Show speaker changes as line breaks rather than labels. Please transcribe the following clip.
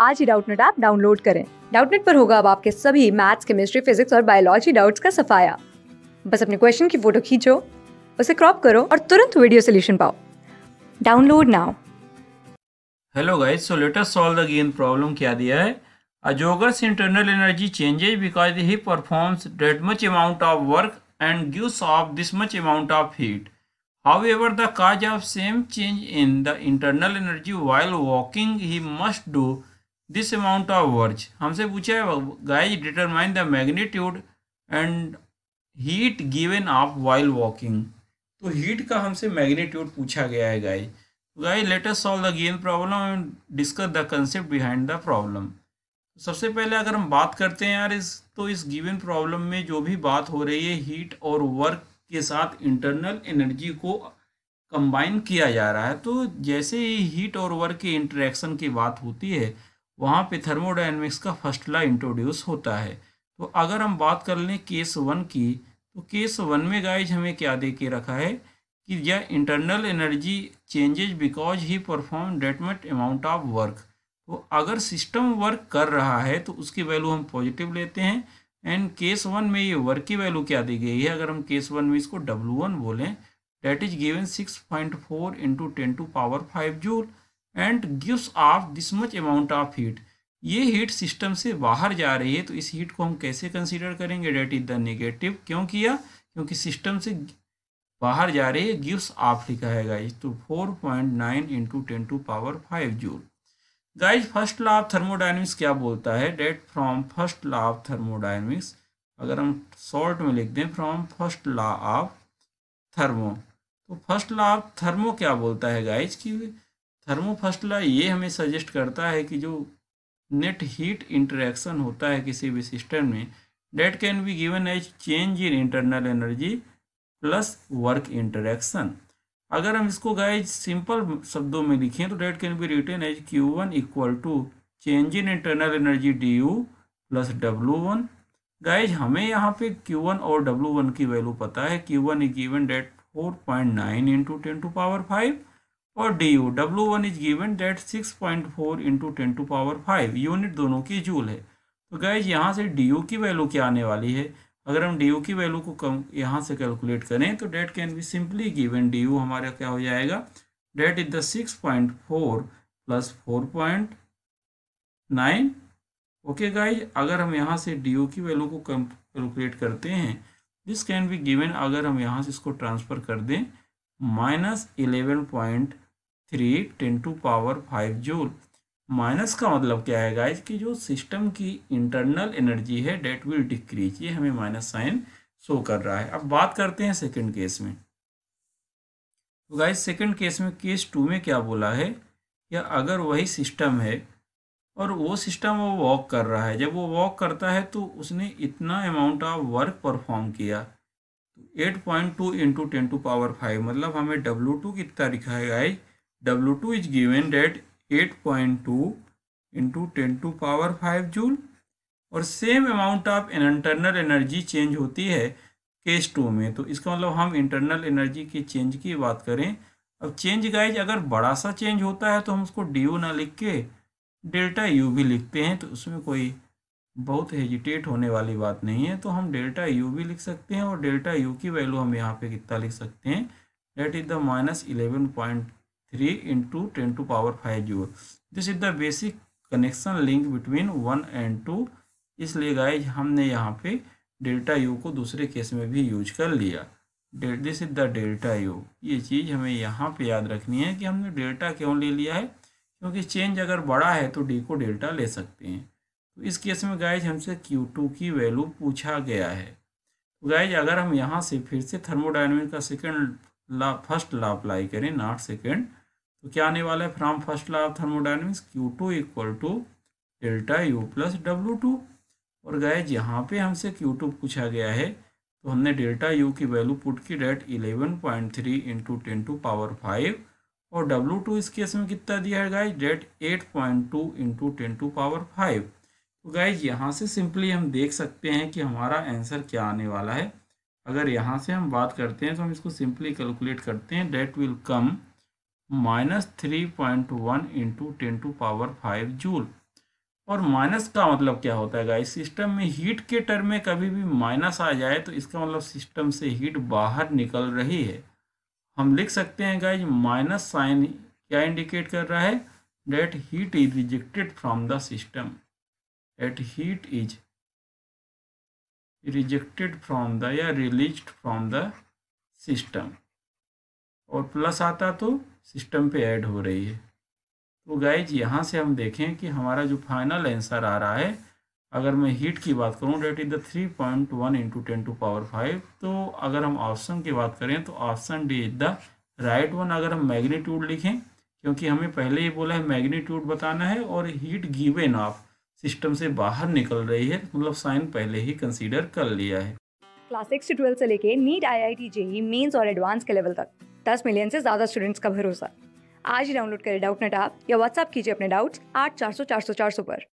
आज ही Doubtnut app download करें डाउटनेट पर होगा अब आपके सभी मैथ्स केमिस्ट्री फिजिक्स और बायोलॉजी डाउट्स का सफाया बस अपने क्वेश्चन की फोटो खींचो उसे क्रॉप करो और तुरंत वीडियो सोल्यूशन पाओ download now hello guys so let us solve the given problem क्या दिया है a joggers internal energy changes because he performs that much amount of work and gives off this much amount of heat however the cause of same change in the internal energy while walking he must do this amount of work हमसे पूछा है guys determine the magnitude and heat given off while walking तो heat का हमसे magnitude पूछा गया है guys guys let us solve the given problem and discuss the concept behind the problem सबसे पहले अगर हम बात करते हैं यार इस तो इस गिवन प्रॉब्लम में जो भी बात हो रही है हीट और वर्क के साथ इंटरनल एनर्जी को कंबाइन किया जा रहा है तो जैसे ही हीट और वर्क के इंटरेक्शन की बात होती है वहाँ पे थर्मोडाइनमिक्स का फर्स्ट लॉ इंट्रोड्यूस होता है तो अगर हम बात कर लें केस वन की तो केस वन में गाइज हमें क्या दे के रखा है कि यह internal energy changes because he perform that much amount of work तो अगर सिस्टम वर्क कर रहा है तो उसकी वैल्यू हम पॉजिटिव लेते हैं एंड केस वन में ये वर्क की वैल्यू क्या दी गई है अगर हम केस वन में इसको डब्लू वन बोलें that is given six point four into ten to power five joule and gives off this much amount of heat ये हीट सिस्टम से बाहर जा रही है तो इस हीट को हम कैसे कंसीडर करेंगे डेट इज द नेगेटिव क्यों किया क्योंकि सिस्टम से बाहर जा रही है गिव्स ऑफ लिखा है गाइज तो four point nine into ten to power five joule guys first law of thermodynamics क्या बोलता है that from first law of thermodynamics अगर हम शॉर्ट में लिख दें from first law of thermo तो फर्स्ट लॉ ऑफ थर्मो क्या बोलता है गाइज की थर्मोफास्टला ये हमें सजेस्ट करता है कि जो नेट हीट इंटरेक्शन होता है किसी भी सिस्टम में that can be given as change in internal energy plus work interaction अगर हम इसको गाइज सिंपल शब्दों में लिखें तो that can be written as Q one equal to change in internal energy D U plus W one guys हमें यहाँ पे क्यू वन और डब्लू वन की वैल्यू पता है Q one is given that four point nine into ten to power five और D U W one is given that six point four into ten to power five unit दोनों की joule है तो guys यहाँ से D you की value क्या आने वाली है अगर हम डी यू की वैल्यू को कम यहाँ से कैलकुलेट करें तो that can be simply given D U हमारा क्या हो जाएगा that is the six point four plus four point nine okay guys अगर हम यहाँ से डी यू की वैल्यू को कम कैलकुलेट करते हैं दिस कैन बी गिवन अगर हम यहाँ से इसको ट्रांसफ़र कर दें minus eleven point three ten to power five joule minus का मतलब क्या है गाइज कि जो सिस्टम की इंटरनल एनर्जी है डेट विल डिक्रीज ये हमें माइनस साइन शो कर रहा है अब बात करते हैं सेकंड केस में तो गाइज सेकंड केस में केस टू में क्या बोला है या अगर वही सिस्टम है और वो सिस्टम वो वॉक कर रहा है जब वो वॉक करता है तो उसने इतना अमाउंट ऑफ वर्क परफॉर्म किया eight point two into ten to power five मतलब हमें डब्लू टू कितना लिखा है guys W two is given that eight point two into ten to power five joule और same amount of internal energy change होती है case two में तो इसका मतलब हम इंटरनल एनर्जी के चेंज की बात करें अब चेंज गाइज अगर बड़ा सा चेंज होता है तो हम उसको डी ना लिख के डेल्टा यू भी लिखते हैं तो उसमें कोई बहुत हेजिटेट होने वाली बात नहीं है तो हम डेल्टा यू भी लिख सकते हैं और डेल्टा यू की वैल्यू हम यहाँ पे कितना लिख सकते हैं that is the minus eleven point three into ten to power five zero this is the basic connection link between one and two इसलिए गाइज हमने यहाँ पे डेल्टा यू को दूसरे केस में भी यूज कर लिया this is the delta U ये चीज़ हमें यहाँ पे याद रखनी है कि हमने डेल्टा क्यों ले लिया है क्योंकि चेंज अगर बड़ा है तो डी को डेल्टा ले सकते हैं तो इस केस में गाइज हमसे Q2 की वैल्यू पूछा गया है तो गाइज अगर हम यहाँ से फिर से थर्मोडाइनमिक का second law first law apply करें नॉट सेकेंड तो क्या आने वाला है from first law of thermodynamics Q two equal to delta U plus W two और गाइज यहाँ पे हमसे क्यू टू पूछा गया है तो हमने डेल्टा यू की वैल्यू पुट की that eleven point three into ten to power five और डब्लू टू इस केस में कितना दिया है guys that eight point two into ten to power five तो गाइज यहाँ से सिंपली हम देख सकते हैं कि हमारा आंसर क्या आने वाला है अगर यहाँ से हम बात करते हैं तो हम इसको सिंपली कैलकुलेट करते हैं that will come minus three point one into ten to power five joule और माइनस का मतलब क्या होता है गाइज सिस्टम में हीट के टर्म में कभी भी माइनस आ जाए तो इसका मतलब सिस्टम से हीट बाहर निकल रही है हम लिख सकते हैं गाइज माइनस साइन क्या इंडिकेट कर रहा है that heat is rejected from the system at heat is rejected from the या released from the system और प्लस आता तो सिस्टम पे ऐड हो रही है तो गाइज यहाँ से हम देखें कि हमारा जो फाइनल आंसर आ रहा है अगर मैं हीट की बात करूँ that is the three point one into ten to power five तो अगर हम ऑप्शन की बात करें तो option D is the right one अगर हम मैग्नीट्यूड लिखें क्योंकि हमें पहले ही बोला है मैग्नीट्यूड बताना है और हीट गिवेन ऑफ सिस्टम से बाहर निकल रही है मतलब साइन पहले ही कंसीडर कर लिया है क्लास सिक्स से ट्वेल्थ से लेके NEET I I T JEE Mains और एडवांस के लेवल तक दस मिलियन से ज़्यादा स्टूडेंट्स का भरोसा आज ही डाउनलोड करें डाउट नेट आप या व्हाट्सअप कीजिए अपने डाउट्स आठ चार सौ चार सौ चार सौ पर